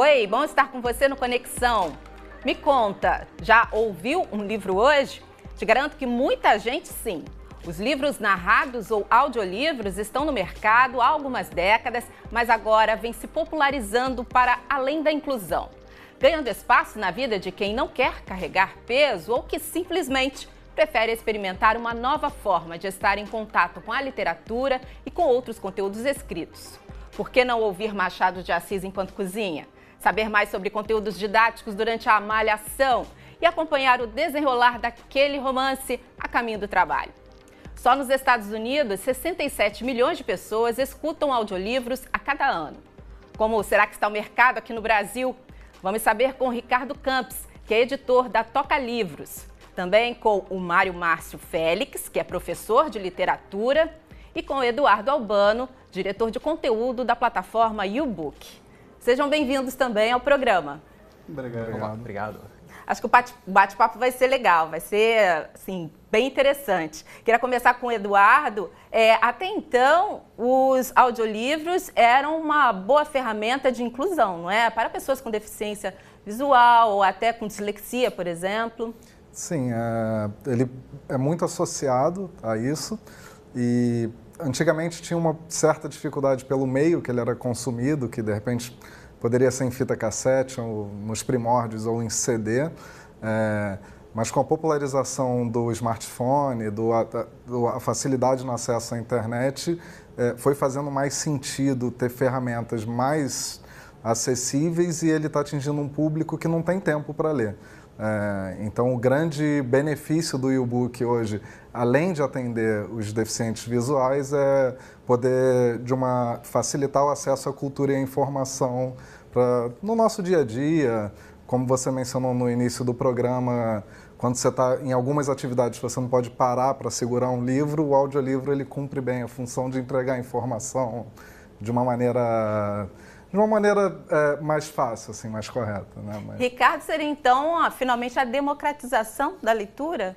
Oi, bom estar com você no Conexão. Me conta, já ouviu um livro hoje? Te garanto que muita gente sim. Os livros narrados ou audiolivros estão no mercado há algumas décadas, mas agora vem se popularizando para além da inclusão, ganhando espaço na vida de quem não quer carregar peso ou que simplesmente prefere experimentar uma nova forma de estar em contato com a literatura e com outros conteúdos escritos. Por que não ouvir Machado de Assis enquanto cozinha? saber mais sobre conteúdos didáticos durante a malhação e acompanhar o desenrolar daquele romance a caminho do trabalho. Só nos Estados Unidos, 67 milhões de pessoas escutam audiolivros a cada ano. Como será que está o mercado aqui no Brasil? Vamos saber com Ricardo Campos, que é editor da Toca Livros. Também com o Mário Márcio Félix, que é professor de literatura, e com o Eduardo Albano, diretor de conteúdo da plataforma YouBook. Sejam bem-vindos também ao programa. Obrigado. Obrigado. Acho que o bate-papo vai ser legal, vai ser, assim, bem interessante. Queria começar com o Eduardo. É, até então, os audiolivros eram uma boa ferramenta de inclusão, não é? Para pessoas com deficiência visual ou até com dislexia, por exemplo. Sim, é, ele é muito associado a isso e antigamente tinha uma certa dificuldade pelo meio que ele era consumido, que de repente poderia ser em fita cassete, ou nos primórdios, ou em CD. É, mas com a popularização do smartphone, do, a, a facilidade no acesso à internet, é, foi fazendo mais sentido ter ferramentas mais acessíveis e ele está atingindo um público que não tem tempo para ler. É, então, o grande benefício do e-book hoje, além de atender os deficientes visuais, é poder de uma facilitar o acesso à cultura e à informação pra, no nosso dia a dia. Como você mencionou no início do programa, quando você está em algumas atividades você não pode parar para segurar um livro, o audiolivro ele cumpre bem a função de entregar informação de uma maneira de uma maneira é, mais fácil, assim, mais correta. Né? Mas... Ricardo, seria então, ó, finalmente, a democratização da leitura?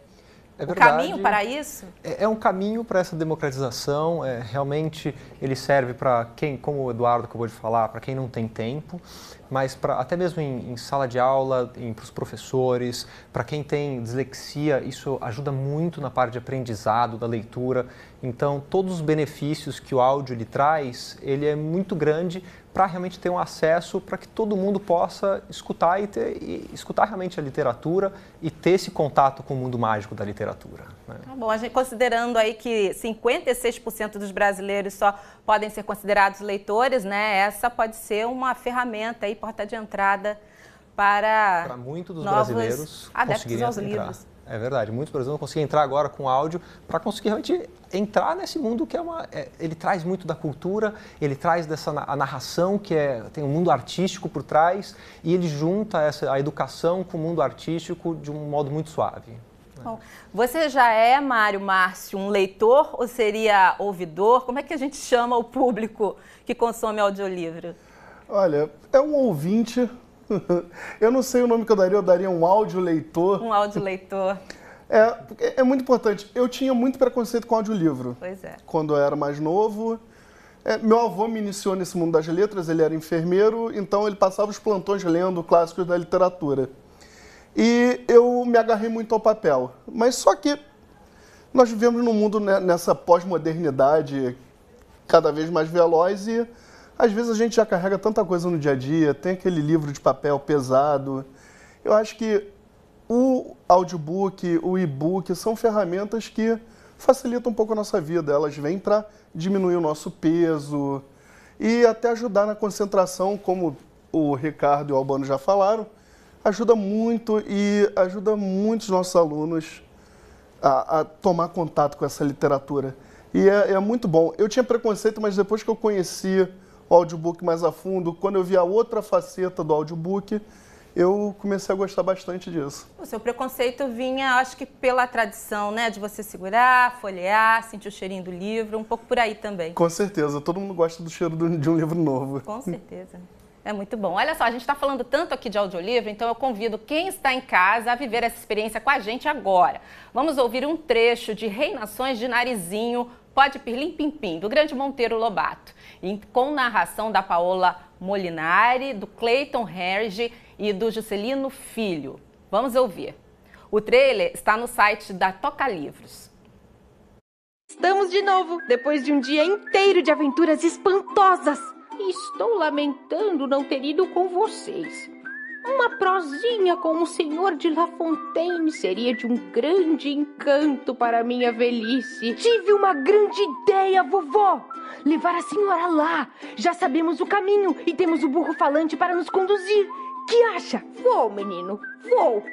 É verdade, o caminho para isso? É, é um caminho para essa democratização. É, realmente ele serve para quem, como o Eduardo acabou de falar, para quem não tem tempo, mas pra, até mesmo em, em sala de aula, para os professores, para quem tem dislexia, isso ajuda muito na parte de aprendizado, da leitura. Então, todos os benefícios que o áudio lhe traz, ele é muito grande para realmente ter um acesso para que todo mundo possa escutar e, ter, e, escutar realmente a literatura e ter esse contato com o mundo mágico da literatura. Né? Tá bom, a gente considerando aí que 56% dos brasileiros só podem ser considerados leitores, né? Essa pode ser uma ferramenta aí porta de entrada para para muitos dos brasileiros adeptos aos entrar. livros. É verdade. Muitos brasileiros não conseguem entrar agora com áudio para conseguir realmente entrar nesse mundo que é uma. É, ele traz muito da cultura, ele traz dessa a narração que é, tem um mundo artístico por trás e ele junta essa, a educação com o mundo artístico de um modo muito suave. Bom, você já é, Mário Márcio, um leitor ou seria ouvidor? Como é que a gente chama o público que consome audiolivro? Olha, é um ouvinte eu não sei o nome que eu daria, eu daria um áudio leitor. Um áudio leitor. É, é muito importante. Eu tinha muito preconceito com audiolivro. Pois é. Quando eu era mais novo. É, meu avô me iniciou nesse mundo das letras, ele era enfermeiro, então ele passava os plantões lendo clássicos da literatura. E eu me agarrei muito ao papel. Mas só que nós vivemos num mundo né, nessa pós-modernidade cada vez mais veloz e às vezes a gente já carrega tanta coisa no dia a dia, tem aquele livro de papel pesado. Eu acho que o audiobook, o e-book são ferramentas que facilitam um pouco a nossa vida. Elas vêm para diminuir o nosso peso e até ajudar na concentração, como o Ricardo e o Albano já falaram. Ajuda muito e ajuda muitos nossos alunos a, a, tomar contato com essa literatura. E é, é muito bom. Eu tinha preconceito, mas depois que eu conheci o audiobook mais a fundo. Quando eu vi a outra faceta do audiobook, eu comecei a gostar bastante disso. O seu preconceito vinha, acho que pela tradição, né? De você segurar, folhear, sentir o cheirinho do livro, um pouco por aí também. Com certeza, todo mundo gosta do cheiro de um livro novo. Com certeza. É muito bom. Olha só, a gente está falando tanto aqui de audiolivro, então eu convido quem está em casa a viver essa experiência com a gente agora. Vamos ouvir um trecho de Reinações de Narizinho, Pode Pirlim pimpim do grande Monteiro Lobato com narração da Paola Molinari, do Clayton Herge e do Juscelino Filho. Vamos ouvir. O trailer está no site da Toca Livros. Estamos de novo, depois de um dia inteiro de aventuras espantosas. Estou lamentando não ter ido com vocês. Uma prosinha com o senhor de La Fontaine seria de um grande encanto para minha velhice. Tive uma grande ideia, vovó! Levar a senhora lá! Já sabemos o caminho e temos o burro falante para nos conduzir. Que acha? Vou, menino, vou!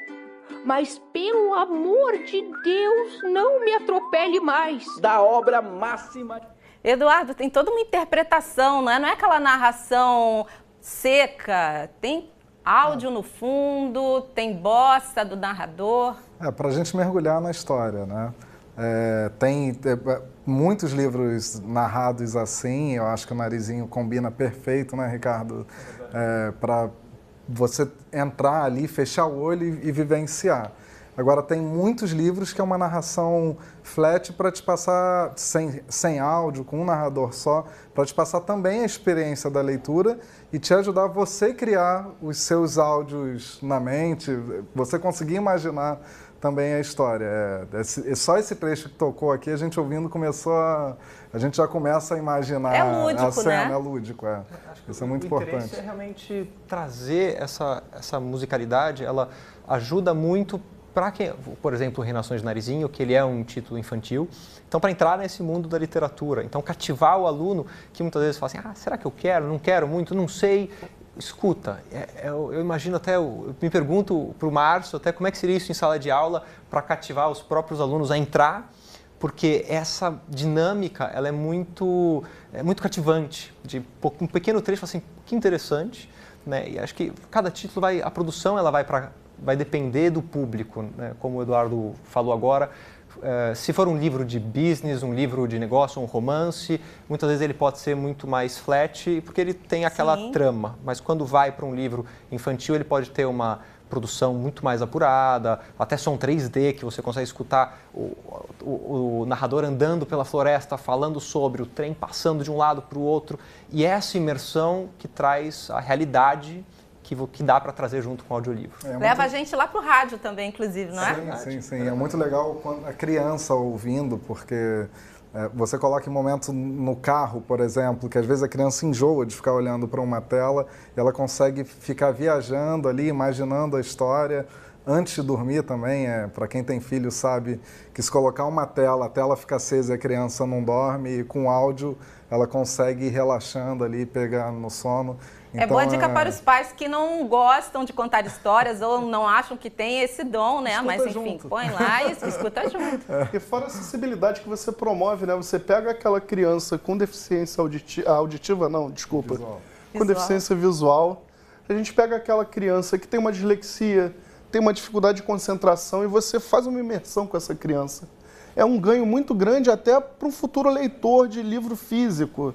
Mas pelo amor de Deus, não me atropele mais! Da obra máxima. Eduardo, tem toda uma interpretação, não é? Não é aquela narração seca. Tem áudio no fundo, tem bosta do narrador. É, para a gente mergulhar na história, né? É, tem é, é, muitos livros narrados assim, eu acho que o Narizinho combina perfeito, né, Ricardo? É, para você entrar ali, fechar o olho e, e vivenciar. Agora, tem muitos livros que é uma narração flat para te passar, sem, sem áudio, com um narrador só, para te passar também a experiência da leitura e te ajudar você criar os seus áudios na mente, você conseguir imaginar também a história. É, é, é, só esse trecho que tocou aqui, a gente ouvindo começou a. A gente já começa a imaginar é lúdico, a cena, né? é lúdico. É. Isso é muito o importante. é realmente trazer essa, essa musicalidade, ela ajuda muito para quem, por exemplo, Reinações de Narizinho, que ele é um título infantil, então para entrar nesse mundo da literatura, então cativar o aluno que muitas vezes fala assim, ah, será que eu quero? Não quero muito, não sei. Escuta, é, é, eu, eu imagino até, eu me pergunto para o Márcio até como é que seria isso em sala de aula para cativar os próprios alunos a entrar porque essa dinâmica ela é muito é muito cativante de um pequeno trecho assim que interessante né e acho que cada título vai a produção ela vai para vai depender do público, né? como o Eduardo falou agora. Uh, se for um livro de business, um livro de negócio, um romance, muitas vezes ele pode ser muito mais flat, porque ele tem aquela Sim. trama. Mas quando vai para um livro infantil, ele pode ter uma produção muito mais apurada, até som 3D, que você consegue escutar o, o, o narrador andando pela floresta, falando sobre o trem passando de um lado para o outro. E é essa imersão que traz a realidade que, que dá para trazer junto com o audiolivro. É Leva a gente lá para o rádio também, inclusive, não é? Sim, sim, sim. É muito legal a criança ouvindo, porque é, você coloca em momento no carro, por exemplo, que às vezes a criança enjoa de ficar olhando para uma tela, ela consegue ficar viajando ali, imaginando a história. Antes de dormir também, é, para quem tem filho sabe que se colocar uma tela, a tela fica acesa e a criança não dorme, e com áudio ela consegue ir relaxando ali, pegar no sono. Então, é boa então, dica é... para os pais que não gostam de contar histórias ou não acham que tem esse dom, né? Escuta Mas enfim, junto. põe lá e escuta junto. É. E fora a sensibilidade que você promove, né? Você pega aquela criança com deficiência auditiva, ah, auditiva não, desculpa, visual. com visual. deficiência visual, a gente pega aquela criança que tem uma dislexia, tem uma dificuldade de concentração e você faz uma imersão com essa criança. É um ganho muito grande até para um futuro leitor de livro físico.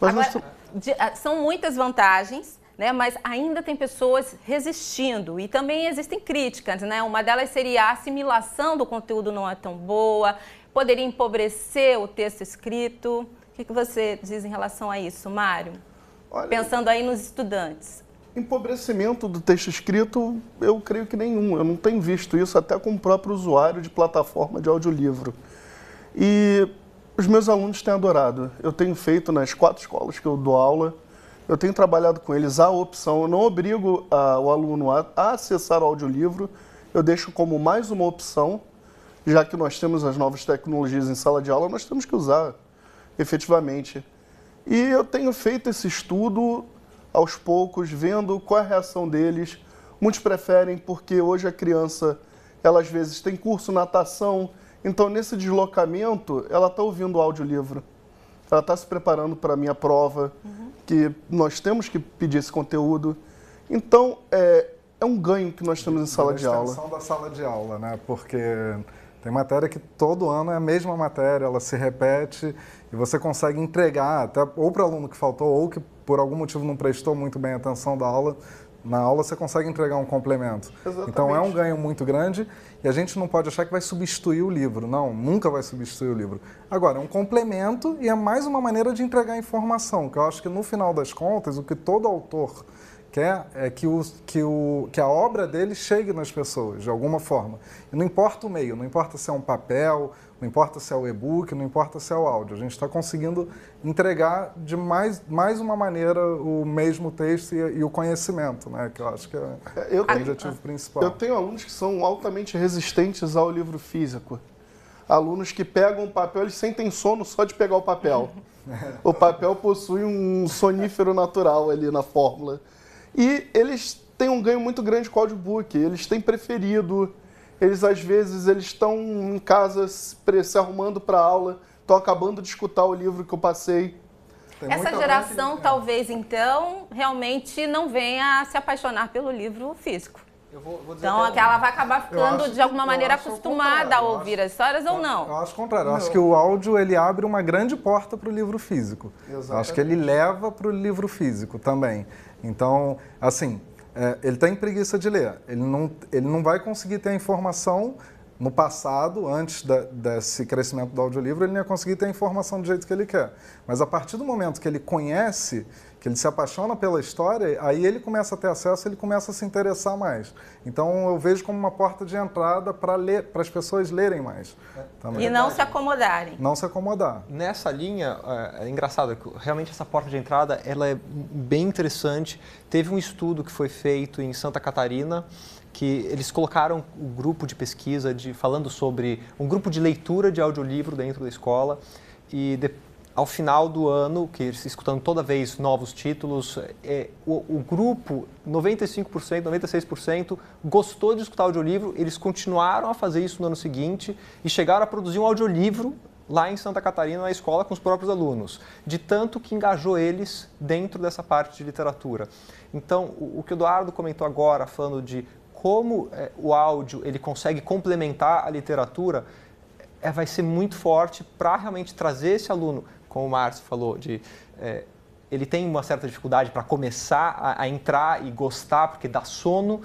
Agora, nós de, ah, são muitas vantagens. Né, mas ainda tem pessoas resistindo e também existem críticas, né? Uma delas seria a assimilação do conteúdo não é tão boa, poderia empobrecer o texto escrito. O que você diz em relação a isso, Mário? Olha, Pensando aí nos estudantes. Empobrecimento do texto escrito, eu creio que nenhum. Eu não tenho visto isso até com o próprio usuário de plataforma de audiolivro. E os meus alunos têm adorado. Eu tenho feito nas quatro escolas que eu dou aula, eu tenho trabalhado com eles a opção, eu não obrigo a, ah, o aluno a, a acessar o audiolivro, eu deixo como mais uma opção, já que nós temos as novas tecnologias em sala de aula, nós temos que usar efetivamente. E eu tenho feito esse estudo aos poucos, vendo qual é a reação deles. Muitos preferem porque hoje a criança, ela às vezes tem curso natação, então, nesse deslocamento, ela está ouvindo o audiolivro, ela está se preparando para a minha prova, uhum. que nós temos que pedir esse conteúdo. Então, é, é um ganho que nós temos em sala de aula. A da sala de aula, né? Porque tem matéria que todo ano é a mesma matéria, ela se repete e você consegue entregar até ou para o aluno que faltou ou que por algum motivo não prestou muito bem atenção da aula, na aula você consegue entregar um complemento. Exatamente. Então é um ganho muito grande e a gente não pode achar que vai substituir o livro. Não, nunca vai substituir o livro. Agora, é um complemento e é mais uma maneira de entregar informação, que eu acho que no final das contas, o que todo autor quer é que, o, que, o, que a obra dele chegue nas pessoas, de alguma forma. E não importa o meio, não importa se é um papel, não importa se é o e-book, não importa se é o áudio. A gente está conseguindo entregar de mais, mais uma maneira o mesmo texto e, e o conhecimento, né? Que eu acho que é, é eu o objetivo ah, principal. Eu tenho alunos que são altamente resistentes ao livro físico. Alunos que pegam o papel, eles sentem sono só de pegar o papel. o papel possui um sonífero natural ali na fórmula. E eles têm um ganho muito grande com o audiobook. Eles têm preferido eles às vezes eles estão em casa se, se arrumando para aula, estão acabando de escutar o livro que eu passei. Tem Essa geração, de... talvez, então, realmente não venha a se apaixonar pelo livro físico. Eu vou, vou então, até... ela vai acabar ficando, de alguma maneira, acostumada a ouvir acho, as histórias ou não? Eu acho o contrário. Eu acho que o áudio ele abre uma grande porta para o livro físico. Exatamente. Eu acho que ele leva para o livro físico também. Então, assim, é, ele está em preguiça de ler. Ele não, ele não vai conseguir ter a informação no passado, antes da, desse crescimento do audiolivro, ele não ia conseguir ter a informação do jeito que ele quer. Mas a partir do momento que ele conhece, que ele se apaixona pela história, aí ele começa a ter acesso, ele começa a se interessar mais. Então eu vejo como uma porta de entrada para ler, para as pessoas lerem mais. Também. E não se acomodarem. Não se acomodar. Nessa linha, é, é engraçado, realmente essa porta de entrada ela é bem interessante. Teve um estudo que foi feito em Santa Catarina que eles colocaram o um grupo de pesquisa de falando sobre um grupo de leitura de audiolivro dentro da escola e de, ao final do ano, que escutando toda vez novos títulos, é, o, o, grupo 95%, 96% gostou de escutar audiolivro, eles continuaram a fazer isso no ano seguinte e chegaram a produzir um audiolivro lá em Santa Catarina, na escola, com os próprios alunos, de tanto que engajou eles dentro dessa parte de literatura. Então, o, o que o Eduardo comentou agora, falando de como é, o áudio ele consegue complementar a literatura, é, vai ser muito forte para realmente trazer esse aluno, como o Márcio falou, de é, ele tem uma certa dificuldade para começar a, a entrar e gostar, porque dá sono,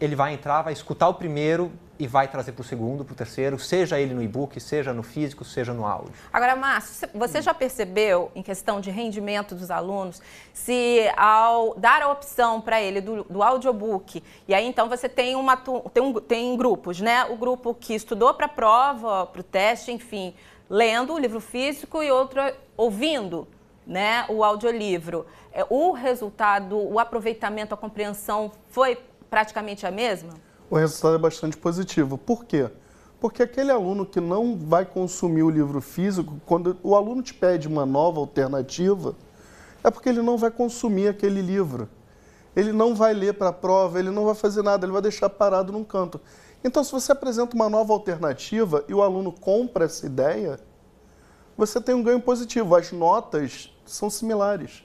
ele vai entrar, vai escutar o primeiro, e vai trazer para o segundo, para o terceiro, seja ele no e-book, seja no físico, seja no áudio. Agora, Márcio, você já percebeu, em questão de rendimento dos alunos, se ao dar a opção para ele do, do audiobook, e aí então você tem, uma, tem, um, tem grupos, né? O grupo que estudou para a prova, para o teste, enfim, lendo o livro físico e outro ouvindo né, o audiolivro, é, o resultado, o aproveitamento, a compreensão foi praticamente a mesma? o resultado é bastante positivo. Por quê? Porque aquele aluno que não vai consumir o livro físico, quando o aluno te pede uma nova alternativa, é porque ele não vai consumir aquele livro. Ele não vai ler para a prova, ele não vai fazer nada, ele vai deixar parado num canto. Então, se você apresenta uma nova alternativa e o aluno compra essa ideia, você tem um ganho positivo. As notas são similares.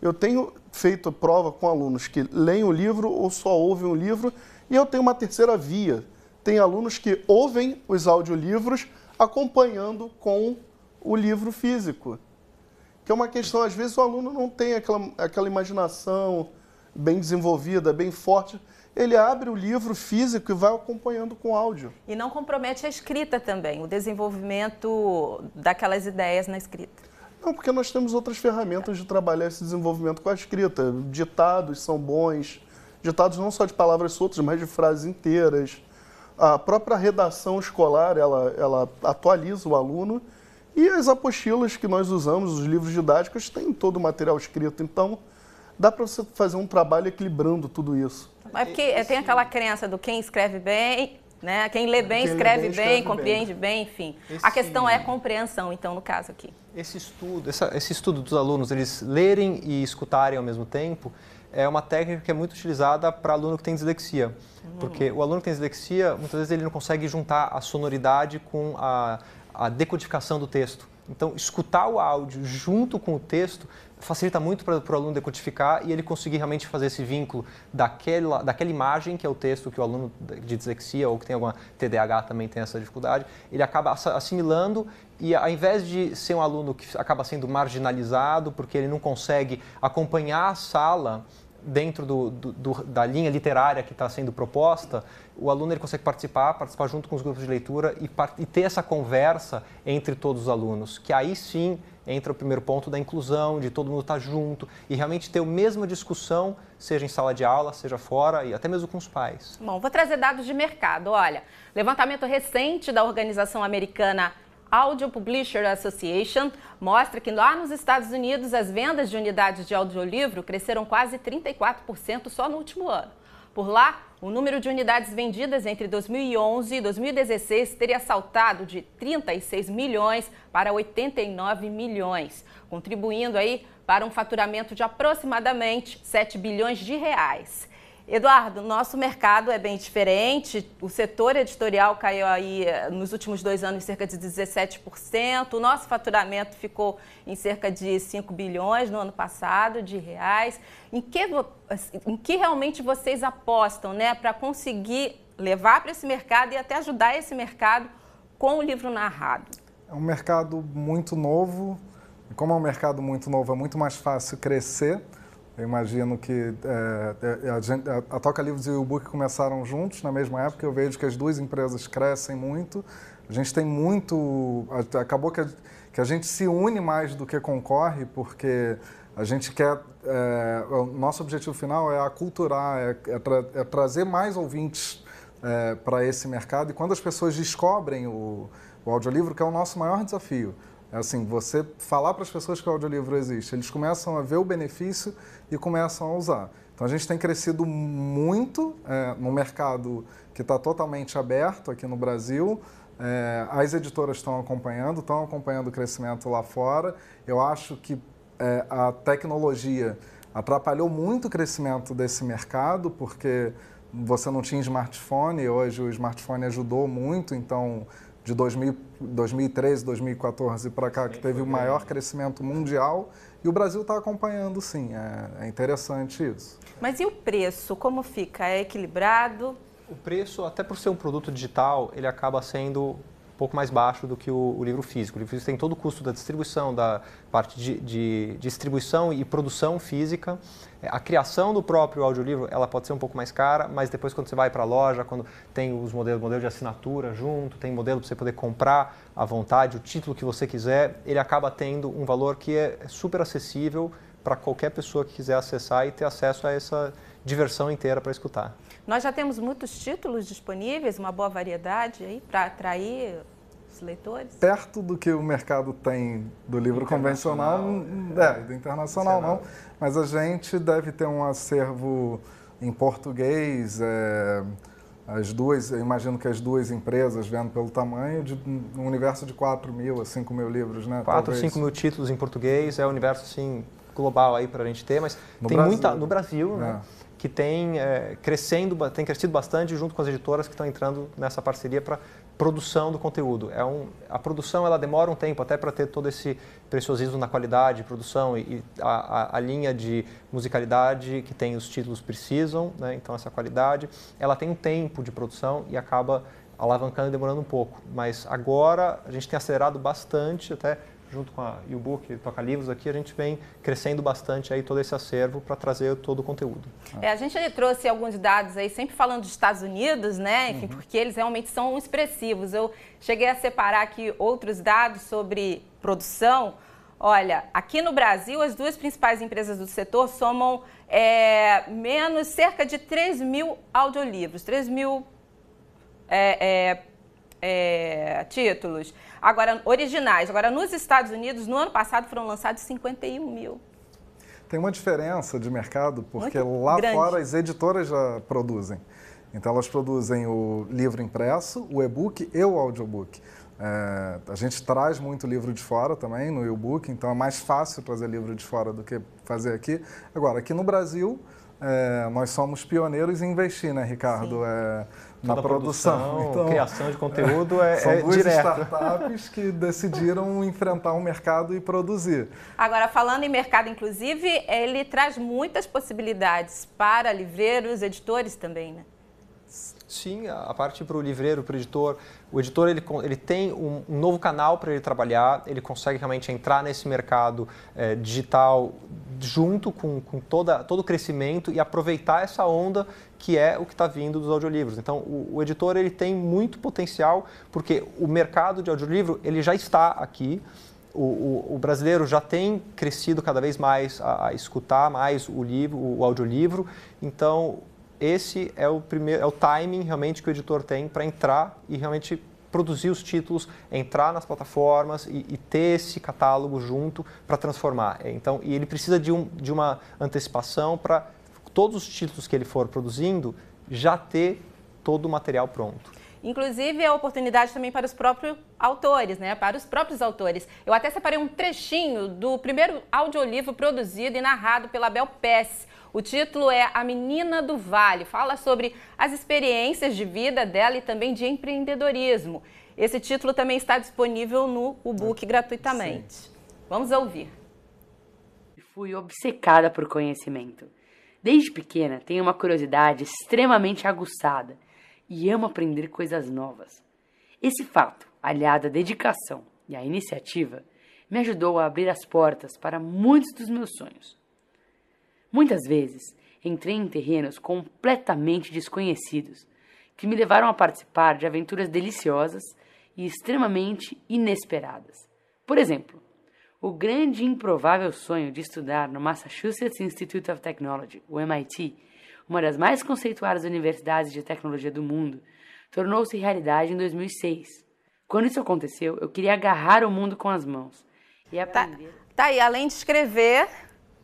Eu tenho feito prova com alunos que leem o livro ou só ouvem o livro e eu tenho uma terceira via. Tem alunos que ouvem os audiolivros acompanhando com o livro físico. Que é uma questão, às vezes o aluno não tem aquela, aquela imaginação bem desenvolvida, bem forte. Ele abre o livro físico e vai acompanhando com áudio. E não compromete a escrita também, o desenvolvimento daquelas ideias na escrita. Não, porque nós temos outras ferramentas de trabalhar esse desenvolvimento com a escrita. Ditados são bons, ditados não só de palavras soltas, mas de frases inteiras. A própria redação escolar, ela, ela atualiza o aluno. E as apostilas que nós usamos, os livros didáticos, têm todo o material escrito. Então, dá para você fazer um trabalho equilibrando tudo isso. Mas porque tem aquela crença do quem escreve bem, né? Quem lê bem, Quem escreve, lê bem, bem escreve compreende bem, bem enfim. Esse, a questão é a compreensão, então, no caso aqui. Esse estudo, esse estudo dos alunos, eles lerem e escutarem ao mesmo tempo, é uma técnica que é muito utilizada para aluno que tem dislexia. Uhum. Porque o aluno que tem dislexia, muitas vezes ele não consegue juntar a sonoridade com a, a decodificação do texto. Então, escutar o áudio junto com o texto facilita muito para o aluno decodificar e ele conseguir realmente fazer esse vínculo daquela, daquela imagem, que é o texto que o aluno de dislexia ou que tem alguma TDAH também tem essa dificuldade, ele acaba assimilando e ao invés de ser um aluno que acaba sendo marginalizado porque ele não consegue acompanhar a sala, dentro do, do, do, da linha literária que está sendo proposta, o aluno ele consegue participar, participar junto com os grupos de leitura e, e, ter essa conversa entre todos os alunos, que aí sim entra o primeiro ponto da inclusão, de todo mundo estar tá junto e realmente ter a mesma discussão, seja em sala de aula, seja fora e até mesmo com os pais. Bom, vou trazer dados de mercado. Olha, levantamento recente da organização americana Audio Publisher Association mostra que lá nos Estados Unidos as vendas de unidades de audiolivro cresceram quase 34% só no último ano. Por lá, o número de unidades vendidas entre 2011 e 2016 teria saltado de 36 milhões para 89 milhões, contribuindo aí para um faturamento de aproximadamente 7 bilhões de reais. Eduardo, nosso mercado é bem diferente. O setor editorial caiu aí eh, nos últimos dois anos cerca de 17%. O nosso faturamento ficou em cerca de 5 bilhões no ano passado de reais. Em que, assim, em que realmente vocês apostam, né, para conseguir levar para esse mercado e até ajudar esse mercado com o livro narrado? É um mercado muito novo. Como é um mercado muito novo, é muito mais fácil crescer eu imagino que é, é, é, a, gente, a, a, Toca Livros e o book começaram juntos na mesma época. Eu vejo que as duas empresas crescem muito. A gente tem muito. Acabou que a, que a gente se une mais do que concorre, porque a gente quer. É, o nosso objetivo final é aculturar, é, é, tra, é trazer mais ouvintes é, para esse mercado. E quando as pessoas descobrem o, o audiolivro, que é o nosso maior desafio é assim, você falar para as pessoas que o audiolivro existe, eles começam a ver o benefício e começam a usar. Então a gente tem crescido muito é, no mercado que está totalmente aberto aqui no Brasil. É, as editoras estão acompanhando, estão acompanhando o crescimento lá fora. Eu acho que é, a tecnologia atrapalhou muito o crescimento desse mercado, porque você não tinha smartphone, hoje o smartphone ajudou muito, então de 2000, 2013, 2014 para cá, que teve o maior crescimento mundial. E o Brasil está acompanhando, sim. É, é, interessante isso. Mas e o preço? Como fica? É equilibrado? O preço, até por ser um produto digital, ele acaba sendo pouco mais baixo do que o, o, livro físico. O livro físico tem todo o custo da distribuição, da parte de, de distribuição e produção física. É, a criação do próprio audiolivro, ela pode ser um pouco mais cara, mas depois quando você vai para a loja, quando tem os modelos, modelo de assinatura junto, tem modelo para você poder comprar à vontade, o título que você quiser, ele acaba tendo um valor que é, é super acessível para qualquer pessoa que quiser acessar e ter acesso a essa diversão inteira para escutar. Nós já temos muitos títulos disponíveis, uma boa variedade aí para atrair os leitores. Perto do que o mercado tem do livro convencional, é, do internacional não, mas a gente deve ter um acervo em português, é, as duas, imagino que as duas empresas, vendo pelo tamanho, de um universo de 4 mil a 5 mil livros, né? 4, 5 mil títulos em português, é um universo, assim, global aí para a gente ter, mas no tem Brasil, muita... No Brasil, né? É que tem é, crescendo, tem crescido bastante junto com as editoras que estão entrando nessa parceria para produção do conteúdo. É um, a produção ela demora um tempo até para ter todo esse preciosismo na qualidade, produção e, e a, a, a, linha de musicalidade que tem os títulos precisam, né? então essa qualidade, ela tem um tempo de produção e acaba alavancando e demorando um pouco. Mas agora a gente tem acelerado bastante até junto com a YouBook, Toca Livros aqui, a gente vem crescendo bastante aí todo esse acervo para trazer todo o conteúdo. É, a gente trouxe alguns dados aí, sempre falando dos Estados Unidos, né? Enfim, uhum. porque eles realmente são expressivos. Eu cheguei a separar aqui outros dados sobre produção. Olha, aqui no Brasil, as duas principais empresas do setor somam é, menos cerca de 3 mil audiolivros, 3 mil é, é é, títulos, agora originais. Agora, nos Estados Unidos, no ano passado foram lançados 51 mil. Tem uma diferença de mercado, porque Muito lá grande. fora as editoras já produzem. Então, elas produzem o livro impresso, o e-book e o audiobook. É, a gente traz muito livro de fora também no e-book, então é mais fácil trazer livro de fora do que fazer aqui. Agora, aqui no Brasil, é, nós somos pioneiros em investir, né, Ricardo? É, na produção. produção então, criação de conteúdo é, é, são é duas direto. startups que decidiram enfrentar um mercado e produzir. Agora, falando em mercado, inclusive, ele traz muitas possibilidades para livreiros, editores também, né? Sim, a parte para o livreiro, para o editor. O editor ele, ele tem um, um novo canal para ele trabalhar, ele consegue realmente entrar nesse mercado eh, digital junto com, com toda, todo o crescimento e aproveitar essa onda que é o que está vindo dos audiolivros. Então, o, o, editor ele tem muito potencial, porque o mercado de audiolivro ele já está aqui. O, o, o brasileiro já tem crescido cada vez mais a, a escutar mais o livro, o audiolivro. Então, esse é o primeiro, é o timing realmente que o editor tem para entrar e realmente produzir os títulos, entrar nas plataformas e, e ter esse catálogo junto para transformar. É, então, e ele precisa de, um, de uma antecipação para todos os títulos que ele for produzindo já ter todo o material pronto. Inclusive, é a oportunidade também para os próprios autores, né? Para os próprios autores. Eu até separei um trechinho do primeiro audiolivro produzido e narrado pela Bel Pess. O título é A Menina do Vale. Fala sobre as experiências de vida dela e também de empreendedorismo. Esse título também está disponível no e-book gratuitamente. Sim. Vamos ouvir. Fui obcecada por conhecimento. Desde pequena tenho uma curiosidade extremamente aguçada e amo aprender coisas novas. Esse fato, aliado à dedicação e à iniciativa, me ajudou a abrir as portas para muitos dos meus sonhos. Muitas vezes entrei em terrenos completamente desconhecidos, que me levaram a participar de aventuras deliciosas e extremamente inesperadas. Por exemplo, o grande e improvável sonho de estudar no Massachusetts Institute of Technology, o MIT, uma das mais conceituadas universidades de tecnologia do mundo, tornou-se realidade em 2006. Quando isso aconteceu, eu queria agarrar o mundo com as mãos e tá, aprender. Tá, tá aí, além de escrever,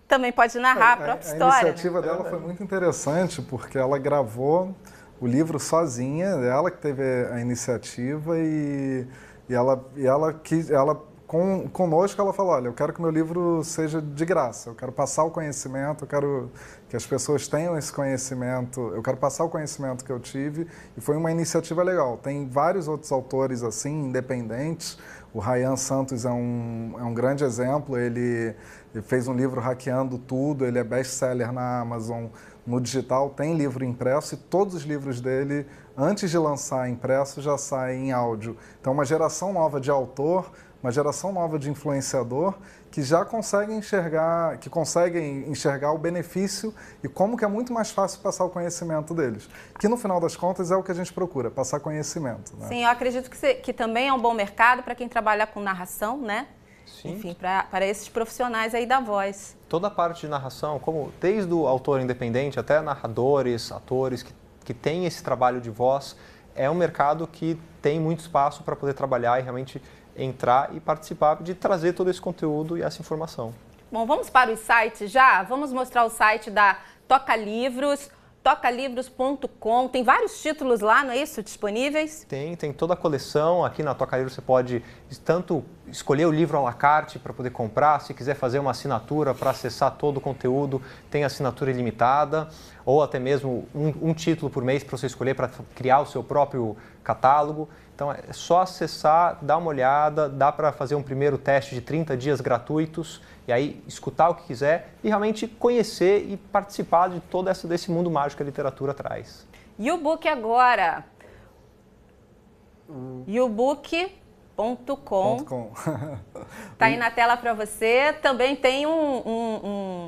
também pode narrar a é, própria a, a história. A né? iniciativa né? dela foi muito interessante, porque ela gravou o livro sozinha, ela que teve a iniciativa e, e, ela, e ela, quis, ela com, conosco ela falou, olha, eu quero que meu livro seja de graça, eu quero passar o conhecimento, eu quero que as pessoas tenham esse conhecimento, eu quero passar o conhecimento que eu tive, e foi uma iniciativa legal. Tem vários outros autores assim, independentes, o Ryan Santos é um, é um grande exemplo, ele, ele fez um livro hackeando tudo, ele é best-seller na Amazon, no digital, tem livro impresso e todos os livros dele, antes de lançar impresso, já saem em áudio. Então, uma geração nova de autor uma geração nova de influenciador que já consegue enxergar, que conseguem enxergar o benefício e como que é muito mais fácil passar o conhecimento deles. Que no final das contas é o que a gente procura, passar conhecimento. Né? Sim, eu acredito que, você, que também é um bom mercado para quem trabalha com narração, né? Sim. Enfim, para esses profissionais aí da voz. Toda a parte de narração, como desde o autor independente até narradores, atores que, que têm esse trabalho de voz, é um mercado que tem muito espaço para poder trabalhar e realmente entrar e participar de trazer todo esse conteúdo e essa informação. Bom, vamos para o site já? Vamos mostrar o site da Toca Livros tocalivros.com. Tem vários títulos lá, não é isso? Disponíveis? Tem, tem toda a coleção. Aqui na Toca Livros você pode tanto escolher o livro à la carte para poder comprar, se quiser fazer uma assinatura para acessar todo o conteúdo, tem assinatura ilimitada, ou até mesmo um, um título por mês para você escolher para criar o seu próprio catálogo. Então é só acessar, dar uma olhada, dá para fazer um primeiro teste de 30 dias gratuitos e aí escutar o que quiser e realmente conhecer e participar de todo esse, desse mundo mágico que a literatura traz. Hum. Tá e o book agora? Youbook.com Está aí na tela para você. Também tem um, um,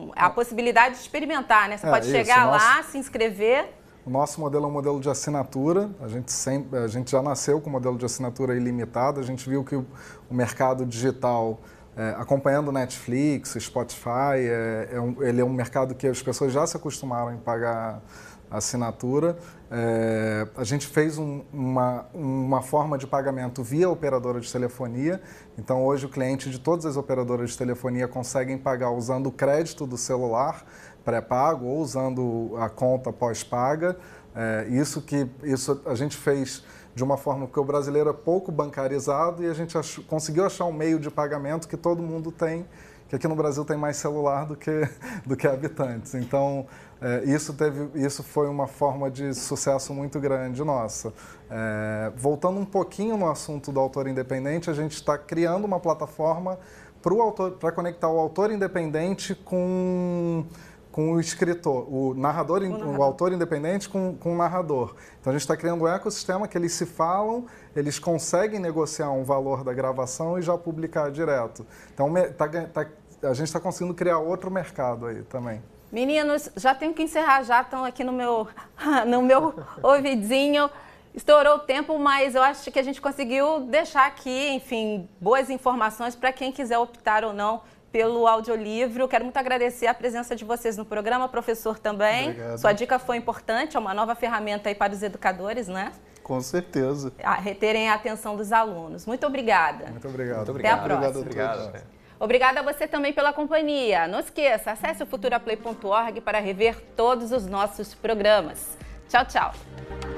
um, a ah. possibilidade de experimentar, né? Você é, pode chegar isso, lá, se inscrever o nosso modelo é um modelo de assinatura. A gente, sempre, a gente já nasceu com um modelo de assinatura ilimitado. A gente viu que o, o mercado digital, é, acompanhando Netflix, Spotify, é, é um, ele é um mercado que as pessoas já se acostumaram em pagar assinatura. É, a gente fez um, uma, uma forma de pagamento via operadora de telefonia. Então, hoje, o cliente de todas as operadoras de telefonia conseguem pagar usando o crédito do celular pré-pago ou usando a conta pós-paga. É, isso que isso a gente fez de uma forma que o brasileiro é pouco bancarizado e a gente ach, conseguiu achar um meio de pagamento que todo mundo tem, que aqui no Brasil tem mais celular do que, do que habitantes. Então, é, isso, teve, isso foi uma forma de sucesso muito grande nossa. É, voltando um pouquinho no assunto do autor independente, a gente está criando uma plataforma para conectar o autor independente com com o escritor, o narrador, o, narrador. o autor independente com, com o narrador. Então a gente está criando um ecossistema que eles se falam, eles conseguem negociar um valor da gravação e já publicar direto. Então tá, tá, a gente está conseguindo criar outro mercado aí também. Meninos, já tenho que encerrar já, estão aqui no meu, no meu ouvidinho. Estourou o tempo, mas eu acho que a gente conseguiu deixar aqui, enfim, boas informações para quem quiser optar ou não pelo audiolivro. Quero muito agradecer a presença de vocês no programa, professor também. Obrigado. Sua dica foi importante, é uma nova ferramenta aí para os educadores, né? Com certeza. A reterem a atenção dos alunos. Muito obrigada. Muito obrigado. Muito obrigado. Até a próxima. Obrigado a todos. Obrigada a você também pela companhia. Não esqueça, acesse o futuraplay.org para rever todos os nossos programas. Tchau, tchau.